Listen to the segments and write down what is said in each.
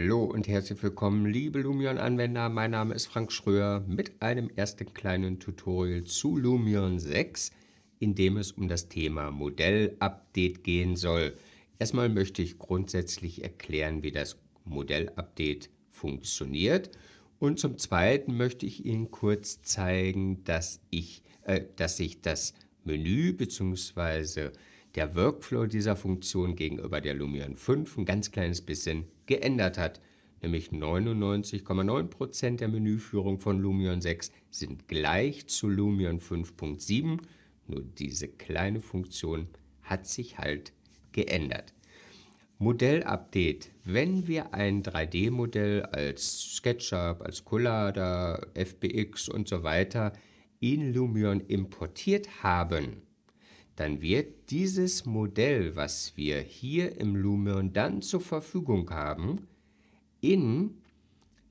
Hallo und herzlich willkommen, liebe Lumion-Anwender. Mein Name ist Frank Schröer mit einem ersten kleinen Tutorial zu Lumion 6, in dem es um das Thema Modellupdate gehen soll. Erstmal möchte ich grundsätzlich erklären, wie das Modellupdate funktioniert. Und zum Zweiten möchte ich Ihnen kurz zeigen, dass, ich, äh, dass sich das Menü bzw der Workflow dieser Funktion gegenüber der Lumion 5 ein ganz kleines bisschen geändert hat. Nämlich 99,9% der Menüführung von Lumion 6 sind gleich zu Lumion 5.7, nur diese kleine Funktion hat sich halt geändert. Modellupdate. Wenn wir ein 3D-Modell als SketchUp, als Collider, FBX und so weiter in Lumion importiert haben, dann wird dieses Modell, was wir hier im Lumion dann zur Verfügung haben, in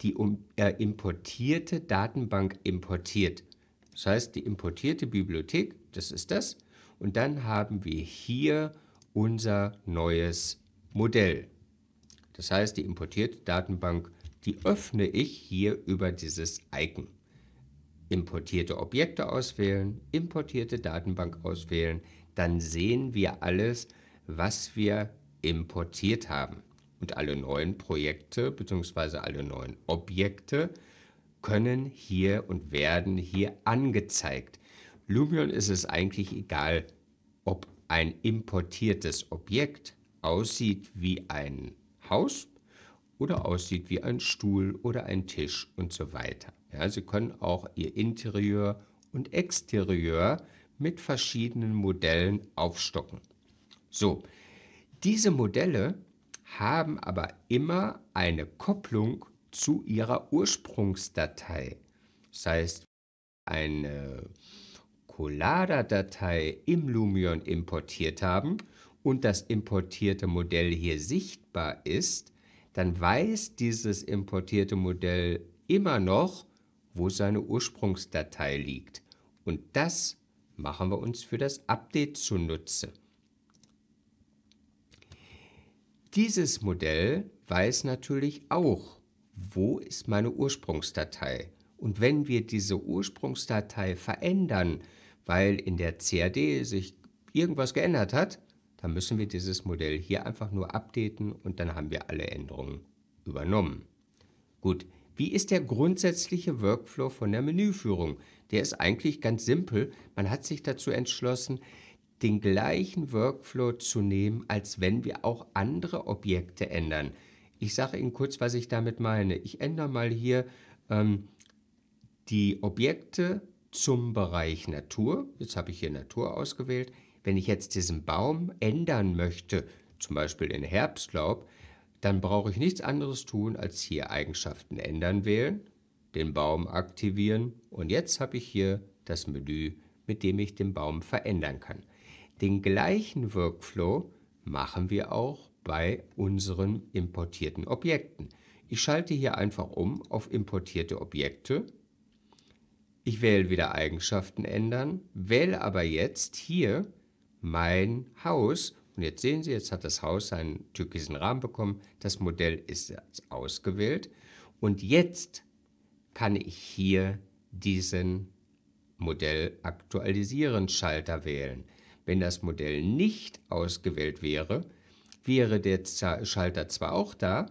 die um, äh, importierte Datenbank importiert. Das heißt, die importierte Bibliothek, das ist das. Und dann haben wir hier unser neues Modell. Das heißt, die importierte Datenbank, die öffne ich hier über dieses Icon. Importierte Objekte auswählen, importierte Datenbank auswählen, dann sehen wir alles, was wir importiert haben. Und alle neuen Projekte bzw. alle neuen Objekte können hier und werden hier angezeigt. Lumion ist es eigentlich egal, ob ein importiertes Objekt aussieht wie ein Haus oder aussieht wie ein Stuhl oder ein Tisch und so weiter. Ja, Sie können auch Ihr Interieur und Exterieur mit verschiedenen Modellen aufstocken. So, diese Modelle haben aber immer eine Kopplung zu ihrer Ursprungsdatei. Das heißt, eine Collada-Datei im Lumion importiert haben und das importierte Modell hier sichtbar ist, dann weiß dieses importierte Modell immer noch, wo seine Ursprungsdatei liegt. Und das machen wir uns für das Update zunutze. Dieses Modell weiß natürlich auch, wo ist meine Ursprungsdatei. Und wenn wir diese Ursprungsdatei verändern, weil in der CAD sich irgendwas geändert hat, dann müssen wir dieses Modell hier einfach nur updaten und dann haben wir alle Änderungen übernommen. Gut, wie ist der grundsätzliche Workflow von der Menüführung? Der ist eigentlich ganz simpel. Man hat sich dazu entschlossen, den gleichen Workflow zu nehmen, als wenn wir auch andere Objekte ändern. Ich sage Ihnen kurz, was ich damit meine. Ich ändere mal hier ähm, die Objekte zum Bereich Natur. Jetzt habe ich hier Natur ausgewählt. Wenn ich jetzt diesen Baum ändern möchte, zum Beispiel in Herbstlaub, dann brauche ich nichts anderes tun, als hier Eigenschaften ändern wählen, den Baum aktivieren und jetzt habe ich hier das Menü, mit dem ich den Baum verändern kann. Den gleichen Workflow machen wir auch bei unseren importierten Objekten. Ich schalte hier einfach um auf importierte Objekte. Ich wähle wieder Eigenschaften ändern, wähle aber jetzt hier mein Haus und jetzt sehen Sie, jetzt hat das Haus einen türkisen Rahmen bekommen. Das Modell ist ausgewählt. Und jetzt kann ich hier diesen Modell aktualisieren Schalter wählen. Wenn das Modell nicht ausgewählt wäre, wäre der Schalter zwar auch da,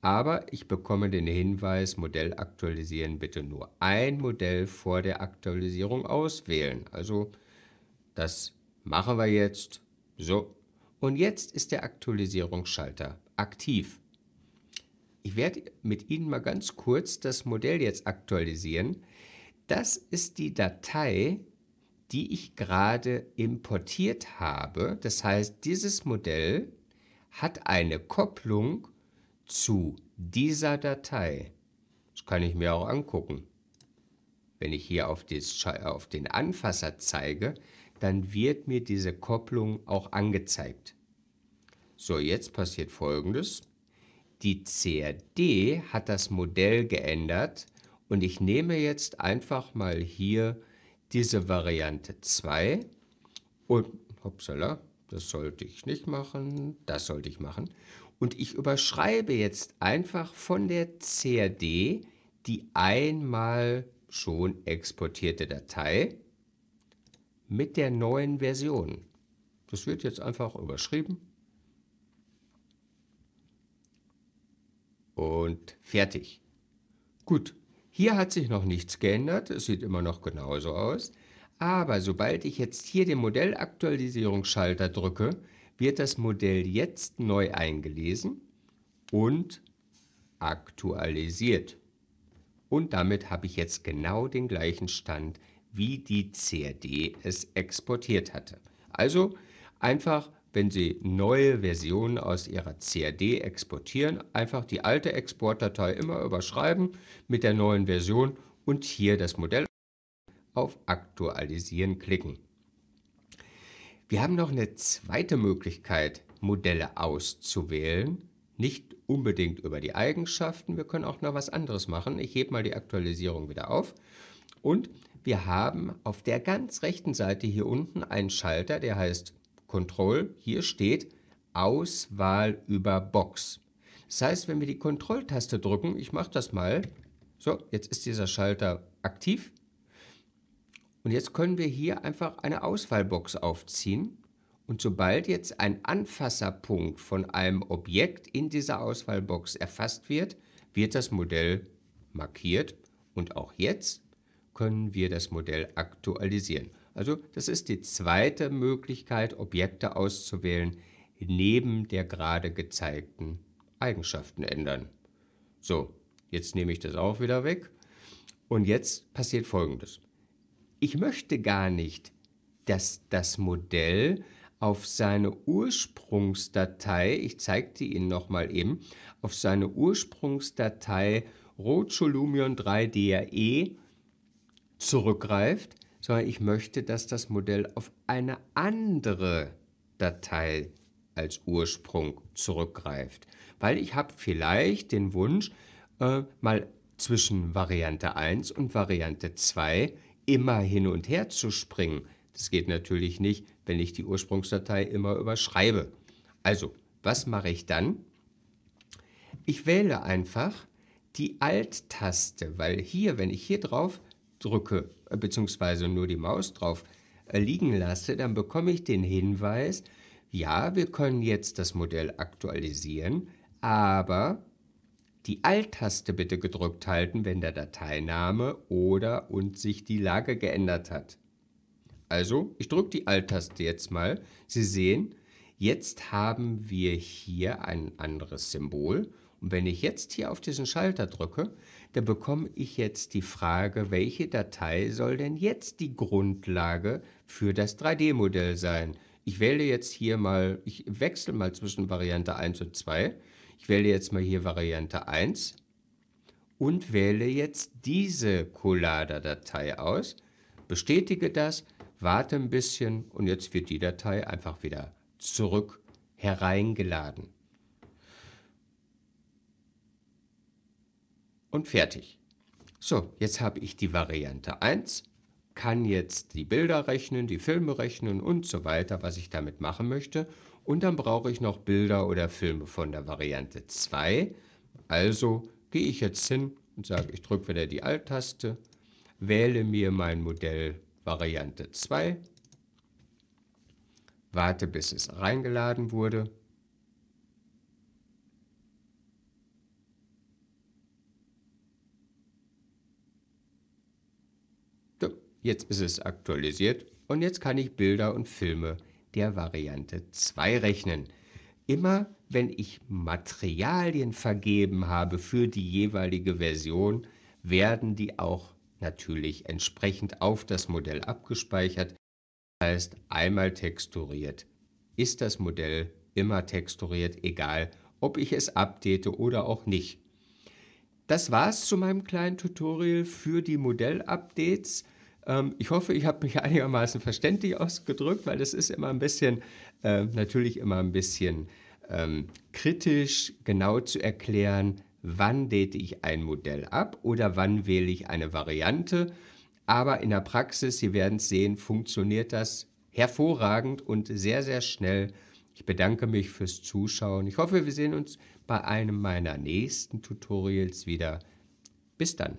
aber ich bekomme den Hinweis, Modell aktualisieren, bitte nur ein Modell vor der Aktualisierung auswählen. Also das machen wir jetzt. So, und jetzt ist der Aktualisierungsschalter aktiv. Ich werde mit Ihnen mal ganz kurz das Modell jetzt aktualisieren. Das ist die Datei, die ich gerade importiert habe. Das heißt, dieses Modell hat eine Kopplung zu dieser Datei. Das kann ich mir auch angucken. Wenn ich hier auf, den Anfasser zeige, dann wird mir diese Kopplung auch angezeigt. So, jetzt passiert Folgendes. Die CAD hat das Modell geändert und ich nehme jetzt einfach mal hier diese Variante 2 und, hoppsala, das sollte ich nicht machen, das sollte ich machen. Und ich überschreibe jetzt einfach von der CAD die einmal schon exportierte Datei mit der neuen Version. Das wird jetzt einfach überschrieben. Und fertig. Gut, hier hat sich noch nichts geändert. Es sieht immer noch genauso aus. Aber sobald ich jetzt hier den Modellaktualisierungsschalter drücke, wird das Modell jetzt neu eingelesen und aktualisiert. Und damit habe ich jetzt genau den gleichen Stand wie die CRD es exportiert hatte. Also einfach, wenn Sie neue Versionen aus Ihrer CRD exportieren, einfach die alte Exportdatei immer überschreiben mit der neuen Version und hier das Modell auf Aktualisieren klicken. Wir haben noch eine zweite Möglichkeit, Modelle auszuwählen. Nicht unbedingt über die Eigenschaften, wir können auch noch was anderes machen. Ich hebe mal die Aktualisierung wieder auf und wir haben auf der ganz rechten Seite hier unten einen Schalter, der heißt Control. Hier steht Auswahl über Box. Das heißt, wenn wir die Kontrolltaste drücken, ich mache das mal, so, jetzt ist dieser Schalter aktiv. Und jetzt können wir hier einfach eine Auswahlbox aufziehen. Und sobald jetzt ein Anfasserpunkt von einem Objekt in dieser Auswahlbox erfasst wird, wird das Modell markiert. Und auch jetzt können wir das Modell aktualisieren. Also das ist die zweite Möglichkeit, Objekte auszuwählen, neben der gerade gezeigten Eigenschaften ändern. So, jetzt nehme ich das auch wieder weg. Und jetzt passiert Folgendes. Ich möchte gar nicht, dass das Modell auf seine Ursprungsdatei, ich zeigte die Ihnen nochmal eben, auf seine Ursprungsdatei Rocholumion 3 dre zurückgreift, sondern ich möchte, dass das Modell auf eine andere Datei als Ursprung zurückgreift. Weil ich habe vielleicht den Wunsch, äh, mal zwischen Variante 1 und Variante 2 immer hin und her zu springen. Das geht natürlich nicht, wenn ich die Ursprungsdatei immer überschreibe. Also, was mache ich dann? Ich wähle einfach die Alt-Taste, weil hier, wenn ich hier drauf drücke, äh, beziehungsweise nur die Maus drauf äh, liegen lasse, dann bekomme ich den Hinweis, ja, wir können jetzt das Modell aktualisieren, aber die Alt-Taste bitte gedrückt halten, wenn der Dateiname oder und sich die Lage geändert hat. Also, ich drücke die Alt-Taste jetzt mal. Sie sehen, jetzt haben wir hier ein anderes Symbol und wenn ich jetzt hier auf diesen Schalter drücke, dann bekomme ich jetzt die Frage, welche Datei soll denn jetzt die Grundlage für das 3D-Modell sein? Ich wähle jetzt hier mal, ich wechsle mal zwischen Variante 1 und 2. Ich wähle jetzt mal hier Variante 1 und wähle jetzt diese Collada-Datei aus, bestätige das, warte ein bisschen und jetzt wird die Datei einfach wieder zurück hereingeladen. und fertig. So, jetzt habe ich die Variante 1, kann jetzt die Bilder rechnen, die Filme rechnen und so weiter, was ich damit machen möchte. Und dann brauche ich noch Bilder oder Filme von der Variante 2. Also gehe ich jetzt hin und sage, ich drücke wieder die Alt-Taste, wähle mir mein Modell Variante 2, warte bis es reingeladen wurde. Jetzt ist es aktualisiert und jetzt kann ich Bilder und Filme der Variante 2 rechnen. Immer wenn ich Materialien vergeben habe für die jeweilige Version, werden die auch natürlich entsprechend auf das Modell abgespeichert, das heißt einmal texturiert. Ist das Modell immer texturiert, egal ob ich es update oder auch nicht. Das war's zu meinem kleinen Tutorial für die Modellupdates. Ähm, ich hoffe, ich habe mich einigermaßen verständlich ausgedrückt, weil das ist immer ein bisschen, äh, natürlich immer ein bisschen ähm, kritisch, genau zu erklären, wann date ich ein Modell ab oder wann wähle ich eine Variante. Aber in der Praxis, Sie werden es sehen, funktioniert das hervorragend und sehr, sehr schnell. Ich bedanke mich fürs Zuschauen. Ich hoffe, wir sehen uns bei einem meiner nächsten Tutorials wieder. Bis dann.